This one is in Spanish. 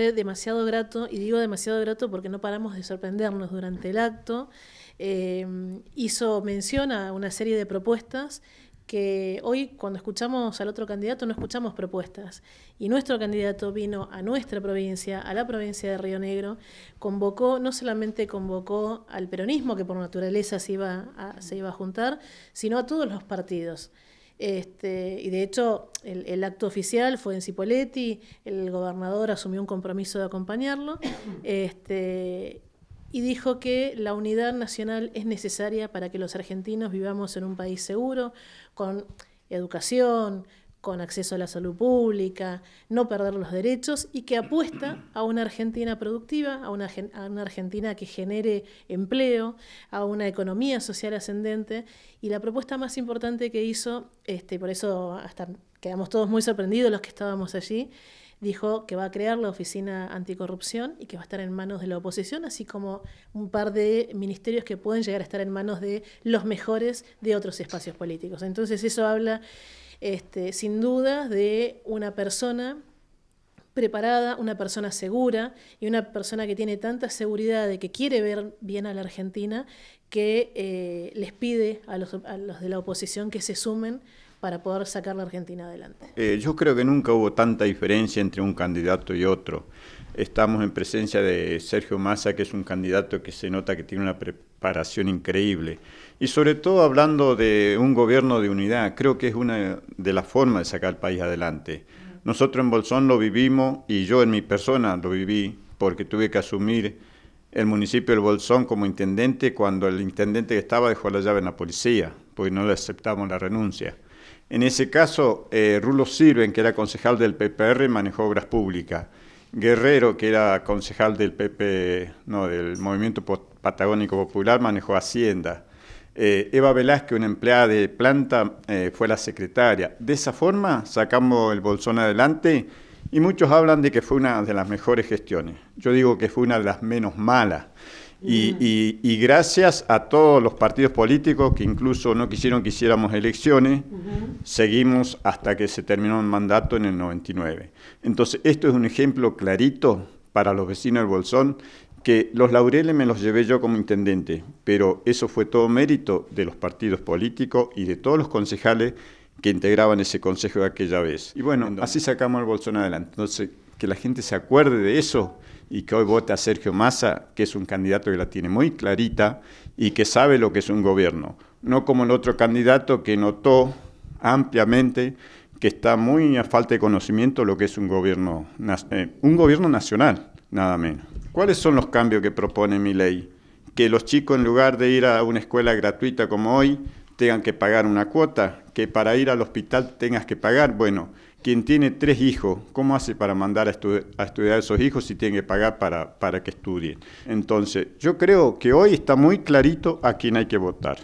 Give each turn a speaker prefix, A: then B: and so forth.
A: demasiado grato, y digo demasiado grato porque no paramos de sorprendernos durante el acto, em, hizo mención a una serie de propuestas que hoy cuando escuchamos al otro candidato no escuchamos propuestas. Y nuestro candidato vino a nuestra provincia, a la provincia de Río Negro, convocó, no solamente convocó al peronismo, que por naturaleza se iba se iba a juntar, sino a todos los partidos. Este, y de hecho, el, acto oficial fue en Cipoletti, el gobernador asumió un compromiso de acompañarlo este, y dijo que la unidad nacional es necesaria para que los argentinos vivamos en un país seguro, con educación, con acceso a la salud pública, no perder los derechos y que apuesta a una Argentina productiva, a una, Argentina que genere empleo, a una economía social ascendente. Y la propuesta más importante que hizo, este, por eso hasta quedamos todos muy sorprendidos los que estábamos allí, dijo que va a crear la Oficina Anticorrupción y que va a estar en manos de la oposición, así como un par de ministerios que pueden llegar a estar en manos de los mejores de otros espacios políticos. Entonces eso habla este, sin duda de una persona preparada, una persona segura y una persona que tiene tanta seguridad de que quiere ver bien a la Argentina que eh, les pide a los, de la oposición que se sumen para poder sacar la Argentina adelante.
B: Eh, yo creo que nunca hubo tanta diferencia entre un candidato y otro. Estamos en presencia de Sergio Massa, que es un candidato que se nota que tiene una preparación increíble. Y sobre todo hablando de un gobierno de unidad, creo que es una de las formas de sacar el país adelante. Nosotros en Bolsón lo vivimos y yo en mi persona lo viví porque tuve que asumir el municipio del Bolsón como intendente cuando el intendente que estaba dejó la llave en la policía, porque no le aceptamos la renuncia. En ese caso, eh, Rulo Sirven, que era concejal del PPR, manejó obras públicas. Guerrero, que era concejal del PP, no, del Movimiento Patagónico Popular, manejó Hacienda. Eh, Eva Velázquez, una empleada de planta, eh, fue la secretaria. De esa forma sacamos el bolsón adelante y muchos hablan de que fue una de las mejores gestiones. Yo digo que fue una de las menos malas. Y, gracias a todos los partidos políticos que incluso no quisieron que hiciéramos elecciones, seguimos hasta que se terminó el mandato en el 99. Entonces, esto es un ejemplo clarito para los vecinos del Bolsón, que los laureles me los llevé yo como intendente, pero eso fue todo mérito de los partidos políticos y de todos los concejales que integraban ese consejo de aquella vez. Y bueno, así sacamos el Bolsón adelante. Entonces, que la gente se acuerde de eso y que hoy vota Sergio Massa, que es un candidato que la tiene muy clarita y que sabe lo que es un gobierno. No como el otro candidato que notó ampliamente que está muy a falta de conocimiento lo que es un gobierno, eh, un gobierno nacional, nada menos. ¿Cuáles son los cambios que propone mi ley? Que los chicos, en lugar de ir a una escuela gratuita como hoy, tengan que pagar una cuota, que para ir al hospital tengas que pagar. Bueno, quien tiene tres hijos, ¿cómo hace para mandar a, estudiar a esos hijos si tiene que pagar para, para que estudien? Entonces, yo creo que hoy está muy clarito a quién hay que votar.